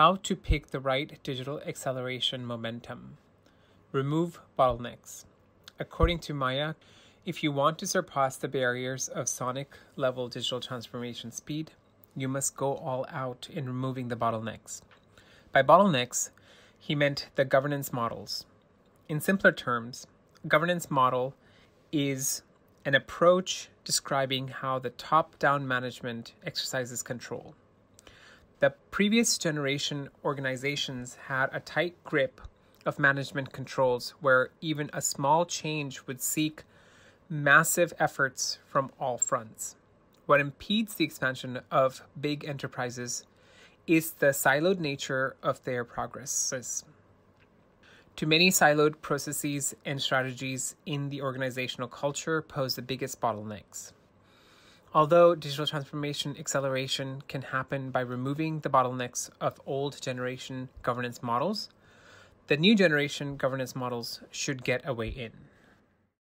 How to pick the right digital acceleration momentum. Remove bottlenecks. According to Maya, if you want to surpass the barriers of sonic level digital transformation speed, you must go all out in removing the bottlenecks. By bottlenecks, he meant the governance models. In simpler terms, governance model is an approach describing how the top down management exercises control the previous generation organizations had a tight grip of management controls where even a small change would seek massive efforts from all fronts. What impedes the expansion of big enterprises is the siloed nature of their progresses. Too many siloed processes and strategies in the organizational culture pose the biggest bottlenecks. Although digital transformation acceleration can happen by removing the bottlenecks of old generation governance models, the new generation governance models should get a way in.